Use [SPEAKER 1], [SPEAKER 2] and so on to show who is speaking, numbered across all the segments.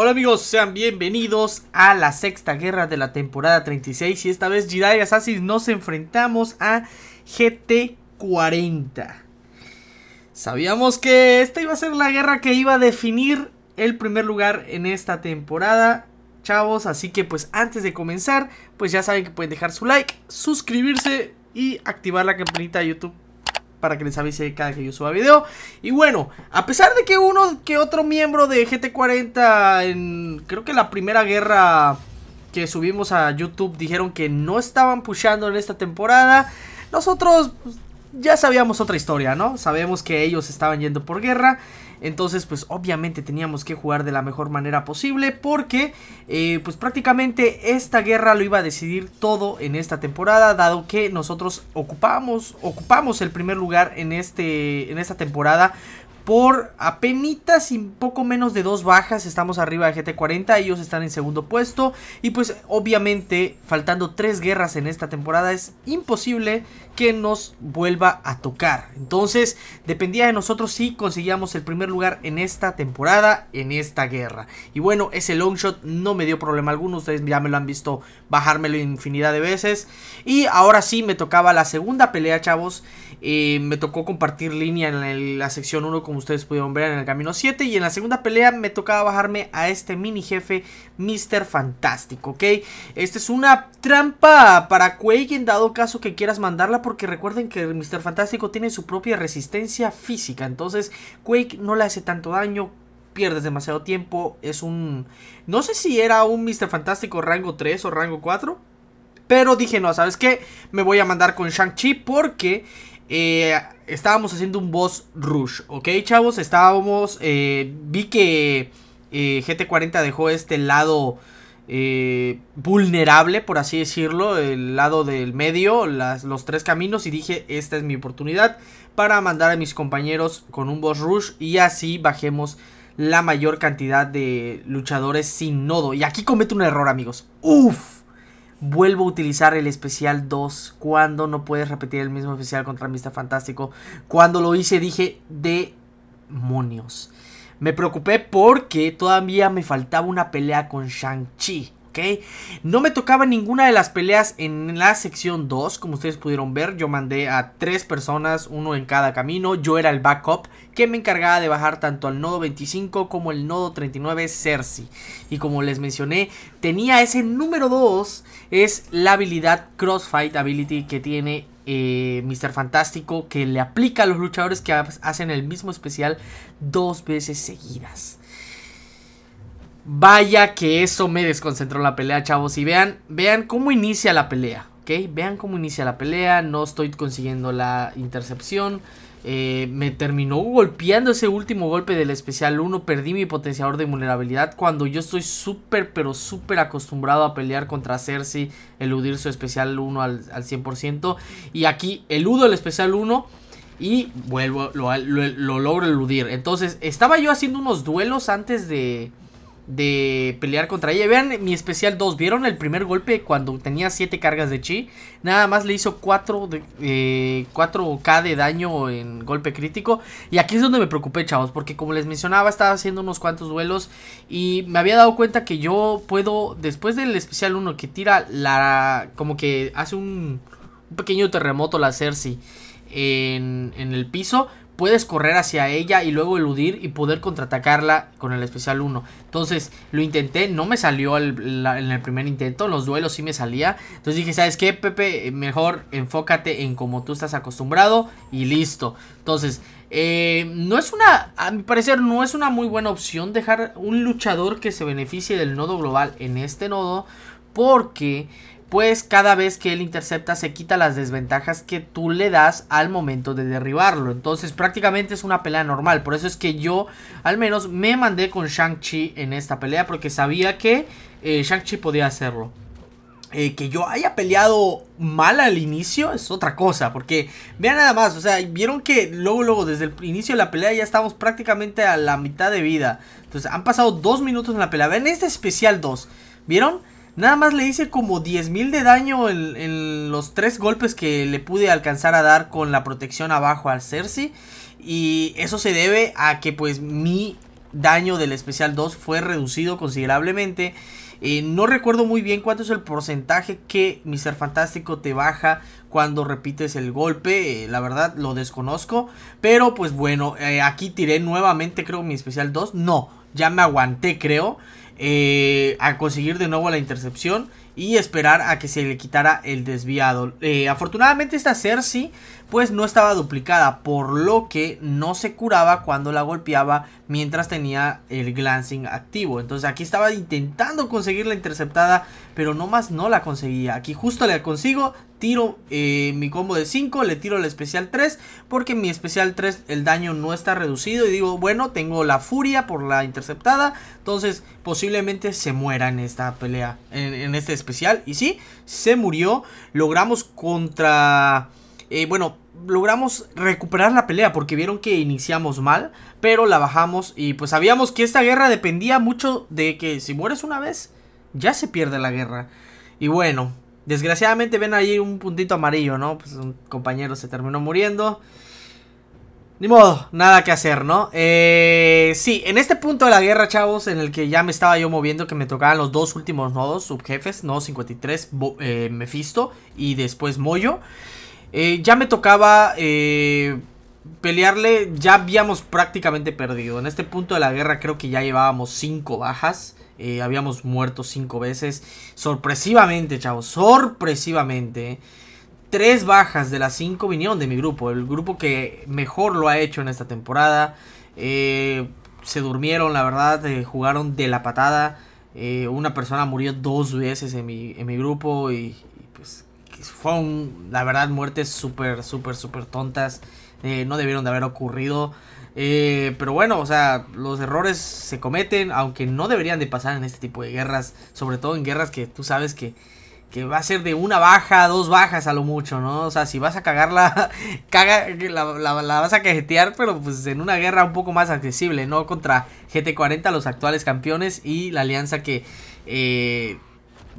[SPEAKER 1] Hola amigos, sean bienvenidos a la sexta guerra de la temporada 36 y esta vez Jedi Assassin nos enfrentamos a GT40. Sabíamos que esta iba a ser la guerra que iba a definir el primer lugar en esta temporada, chavos, así que pues antes de comenzar, pues ya saben que pueden dejar su like, suscribirse y activar la campanita de YouTube para que les avise cada que yo suba video. Y bueno, a pesar de que uno que otro miembro de GT40 en creo que la primera guerra que subimos a YouTube dijeron que no estaban pushando en esta temporada, nosotros pues, ya sabíamos otra historia, ¿no? Sabemos que ellos estaban yendo por guerra. Entonces, pues obviamente teníamos que jugar de la mejor manera posible porque, eh, pues prácticamente esta guerra lo iba a decidir todo en esta temporada, dado que nosotros ocupamos, ocupamos el primer lugar en, este, en esta temporada por apenas y poco menos de dos bajas. Estamos arriba de GT40, ellos están en segundo puesto. Y pues obviamente, faltando tres guerras en esta temporada, es imposible que nos vuelva a tocar. Entonces, dependía de nosotros si conseguíamos el primer lugar en esta temporada, en esta guerra. Y bueno, ese long shot no me dio problema alguno. Ustedes ya me lo han visto bajármelo infinidad de veces. Y ahora sí me tocaba la segunda pelea, chavos. Eh, me tocó compartir línea en la sección 1 con ustedes pudieron ver en el camino 7. Y en la segunda pelea me tocaba bajarme a este mini jefe, Mr. Fantástico, ¿ok? Esta es una trampa para Quake en dado caso que quieras mandarla, porque recuerden que Mr. Fantástico tiene su propia resistencia física. Entonces, Quake no le hace tanto daño pierdes demasiado tiempo. Es un. No sé si era un Mr. Fantástico rango 3 o rango 4. Pero dije, no, ¿sabes qué? Me voy a mandar con Shang-Chi porque eh, estábamos haciendo un boss rush, ¿ok, chavos? Estábamos, eh, vi que eh, GT40 dejó este lado vulnerable, por así decirlo, el lado del medio, los tres caminos, y dije, esta es mi oportunidad para mandar a mis compañeros con un boss rush y así bajemos la mayor cantidad de luchadores sin nodo. Y aquí cometo un error, amigos. Uf. Vuelvo a utilizar el especial 2. Cuando no puedes repetir el mismo especial contra Mista Fantástico. Cuando lo hice dije demonios. Me preocupé porque todavía me faltaba una pelea con Shang-Chi. No me tocaba ninguna de las peleas en la sección 2, como ustedes pudieron ver. Yo mandé a tres personas, uno en cada camino. Yo era el backup que me encargaba de bajar tanto al nodo 25 como el nodo 39 Cersei. Y como les mencioné, tenía ese número 2, es la habilidad Crossfight Ability que tiene eh, Mr. Fantástico que le aplica a los luchadores que hacen el mismo especial dos veces seguidas. Vaya que eso me desconcentró la pelea, chavos. Y vean, vean cómo inicia la pelea, ¿ok? Vean cómo inicia la pelea. No estoy consiguiendo la intercepción. Eh, me terminó golpeando ese último golpe del especial 1. Perdí mi potenciador de vulnerabilidad cuando yo estoy súper, pero súper acostumbrado a pelear contra Cersei. Eludir su especial 1 al, 100%. Y aquí eludo el especial 1 y vuelvo, lo logro eludir. Entonces, estaba yo haciendo unos duelos antes de de pelear contra ella. Vean mi especial 2. ¿Vieron el primer golpe cuando tenía 7 cargas de chi? Nada más le hizo 4 de, 4K eh, de daño en golpe crítico. Y aquí es donde me preocupé, chavos. Porque como les mencionaba, estaba haciendo unos cuantos duelos. Y me había dado cuenta que yo puedo, después del especial 1 que tira la... Como que hace un, pequeño terremoto la Cersei en, en el piso puedes correr hacia ella y luego eludir y poder contraatacarla con el especial 1. Entonces lo intenté, no me salió en el primer intento, los duelos sí me salía. Entonces dije, ¿sabes qué, Pepe? Eh, mejor enfócate en como tú estás acostumbrado y listo. Entonces, eh, no es una, a mi parecer, no es una muy buena opción dejar un luchador que se beneficie del nodo global en este nodo porque pues cada vez que él intercepta se quita las desventajas que tú le das al momento de derribarlo. Entonces prácticamente es una pelea normal. Por eso es que yo al menos me mandé con Shang-Chi en esta pelea porque sabía que eh, Shang-Chi podía hacerlo. Eh, que yo haya peleado mal al inicio es otra cosa, porque vean nada más, o sea, vieron que luego, luego, desde el inicio de la pelea ya estamos prácticamente a la mitad de vida. Entonces han pasado dos minutos en la pelea. Vean este especial 2, ¿vieron? Nada más le hice como 10.000 de daño en, los tres golpes que le pude alcanzar a dar con la protección abajo al Cersei. Y eso se debe a que pues mi daño del especial 2 fue reducido considerablemente. Eh, no recuerdo muy bien cuánto es el porcentaje que Mr. Fantástico te baja cuando repites el golpe. Eh, la verdad lo desconozco. Pero pues bueno, eh, aquí tiré nuevamente creo mi especial 2. No, ya me aguanté creo. Eh, a conseguir de nuevo la intercepción y esperar a que se le quitara el desviado. Eh, afortunadamente esta Cersei pues no estaba duplicada, por lo que no se curaba cuando la golpeaba mientras tenía el glancing activo. Entonces aquí estaba intentando conseguir la interceptada, pero nomás no la conseguía. Aquí justo la consigo, tiro eh, mi combo de 5, le tiro el especial 3, porque mi especial 3 el daño no está reducido y digo, bueno, tengo la furia por la interceptada, entonces posiblemente se muera en esta pelea, en, en este especial. Y sí, se murió. Logramos contra... Eh, bueno, logramos recuperar la pelea porque vieron que iniciamos mal, pero la bajamos y pues sabíamos que esta guerra dependía mucho de que si mueres una vez, ya se pierde la guerra. Y bueno, desgraciadamente ven ahí un puntito amarillo, ¿no? Pues un compañero se terminó muriendo. Ni modo, nada que hacer, ¿no? Eh, sí, en este punto de la guerra, chavos, en el que ya me estaba yo moviendo, que me tocaban los dos últimos nodos, subjefes, nodo 53, eh, Mephisto y después Moyo. Eh, ya me tocaba eh, pelearle, ya habíamos prácticamente perdido. En este punto de la guerra creo que ya llevábamos cinco bajas. habíamos muerto cinco veces. Sorpresivamente, chavos, sorpresivamente. Tres bajas de las cinco vinieron de mi grupo, el grupo que mejor lo ha hecho en esta temporada. Eh, se durmieron, la verdad, eh, jugaron de la patada. Eh, una persona murió dos veces en mi, grupo y, pues fue la verdad muertes súper, súper, súper tontas. no debieron de haber ocurrido. pero bueno, o sea, los errores se cometen, aunque no deberían de pasar en este tipo de guerras, sobre todo en guerras que tú sabes que que va a ser de una baja, dos bajas a lo mucho, ¿no? O sea, si vas a cagarla, caga, la, la, vas a cajetear, pero pues en una guerra un poco más accesible, ¿no? Contra GT40, los actuales campeones y la alianza que eh,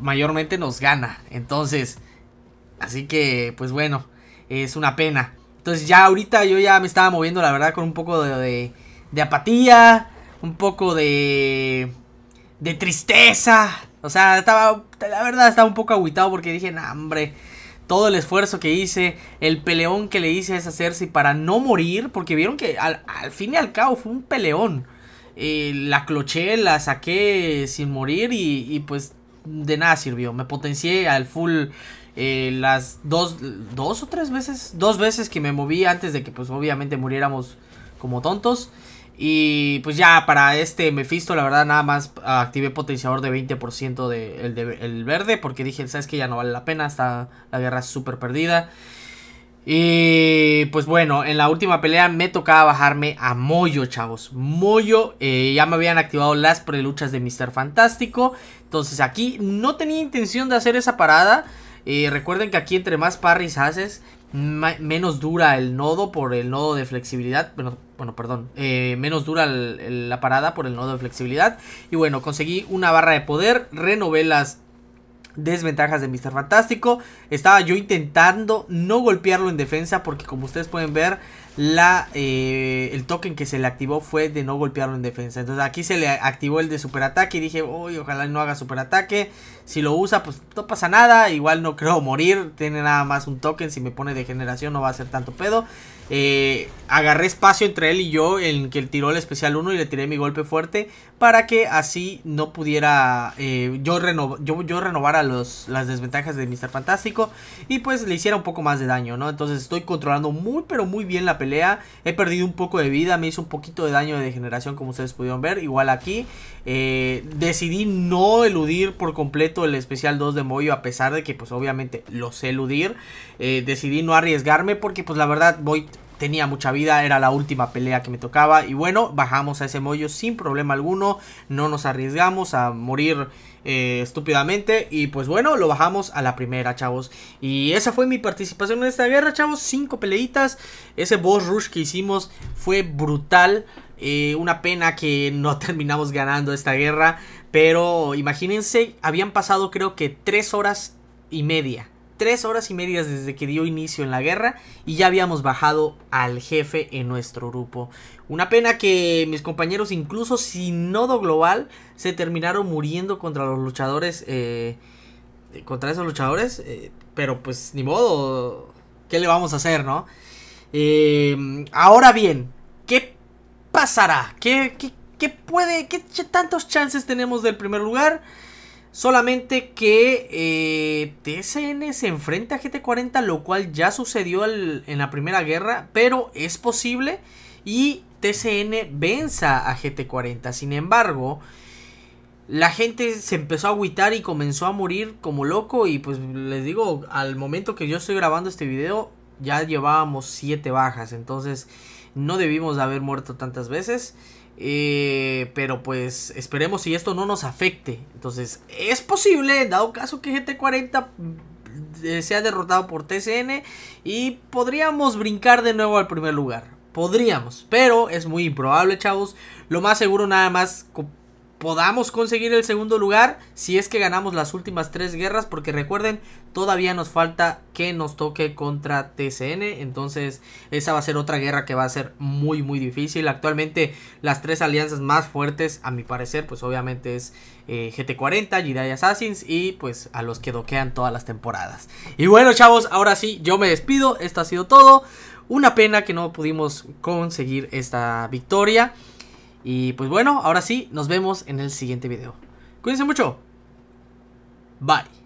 [SPEAKER 1] mayormente nos gana. Entonces, así que, pues bueno, es una pena. Entonces ya ahorita yo ya me estaba moviendo, la verdad, con un poco de, de apatía, un poco de, de tristeza, o sea, estaba, la verdad estaba un poco agüitado porque dije, no hombre, todo el esfuerzo que hice, el peleón que le hice esa Cersei para no morir, porque vieron que al, fin y al cabo fue un peleón. Eh, la cloché, la saqué sin morir y, pues de nada sirvió. Me potencié al full eh, las dos, dos o tres veces, dos veces que me moví antes de que pues obviamente muriéramos como tontos. Y pues ya para este Mephisto, la verdad, nada más activé potenciador de 20% de, verde. Porque dije, sabes que ya no vale la pena, está la guerra súper perdida. Y pues bueno, en la última pelea me tocaba bajarme a Moyo, chavos. Moyo, eh, ya me habían activado las preluchas de Mr. Fantástico. Entonces aquí no tenía intención de hacer esa parada. Eh, recuerden que aquí entre más parries haces, menos dura el nodo por el nodo de flexibilidad. Bueno, perdón. Eh, menos dura la parada por el nodo de flexibilidad. Y bueno, conseguí una barra de poder. Renové las desventajas de Mr. Fantástico. Estaba yo intentando no golpearlo en defensa porque como ustedes pueden ver la, eh, el token que se le activó fue de no golpearlo en defensa. Entonces aquí se le activó el de superataque y dije, uy, ojalá no haga superataque. Si lo usa, pues no pasa nada. Igual no creo morir. Tiene nada más un token. Si me pone de generación no va a ser tanto pedo. Eh, agarré espacio entre él y yo en que él tiró el especial 1 y le tiré mi golpe fuerte para que así no pudiera eh, yo, renovar yo, renovara las desventajas de Mr. Fantástico y pues le hiciera un poco más de daño, ¿no? Entonces estoy controlando muy pero muy bien la pelea, he perdido un poco de vida, me hizo un poquito de daño de degeneración como ustedes pudieron ver, igual aquí eh, decidí no eludir por completo el especial 2 de Moyo a pesar de que pues obviamente lo sé eludir, decidí no arriesgarme porque pues la verdad voy tenía mucha vida, era la última pelea que me tocaba. Y bueno, bajamos a ese mollo sin problema alguno, no nos arriesgamos a morir eh, estúpidamente. Y pues bueno, lo bajamos a la primera, chavos. Y esa fue mi participación en esta guerra, chavos. Cinco peleitas. Ese boss rush que hicimos fue brutal. Eh, una pena que no terminamos ganando esta guerra. Pero imagínense, habían pasado creo que tres horas y media tres horas y medias desde que dio inicio en la guerra y ya habíamos bajado al jefe en nuestro grupo. Una pena que mis compañeros, incluso sin nodo global, se terminaron muriendo contra los luchadores, eh, eh, contra esos luchadores, eh, pero pues ni modo, ¿qué le vamos a hacer, no? Em, ahora bien, ¿qué pasará? ¿Qué, qué puede, qué tantos chances tenemos del primer lugar? Solamente que eh, TCN se enfrenta a GT40, lo cual ya sucedió en la primera guerra, pero es posible y TCN venza a GT40. Sin embargo, la gente se empezó a agüitar y comenzó a morir como loco. Y pues les digo, al momento que yo estoy grabando este video, ya llevábamos 7 bajas. Entonces, no debimos de haber muerto tantas veces. Eh, pero pues esperemos si esto no nos afecte. Entonces, es posible, dado caso que GT40 eh, sea derrotado por TCN y podríamos brincar de nuevo al primer lugar. Podríamos, pero es muy improbable, chavos. Lo más seguro nada más podamos conseguir el segundo lugar si es que ganamos las últimas tres guerras. Porque recuerden, todavía nos falta que nos toque contra TCN. Entonces esa va a ser otra guerra que va a ser muy muy difícil. Actualmente las tres alianzas más fuertes a mi parecer pues obviamente es eh, GT40, Jedi Assassins y pues a los que doquean todas las temporadas. Y bueno chavos, ahora sí yo me despido. Esto ha sido todo. Una pena que no pudimos conseguir esta victoria. Y pues bueno, ahora sí, nos vemos en el siguiente video. Cuídense mucho. Bye.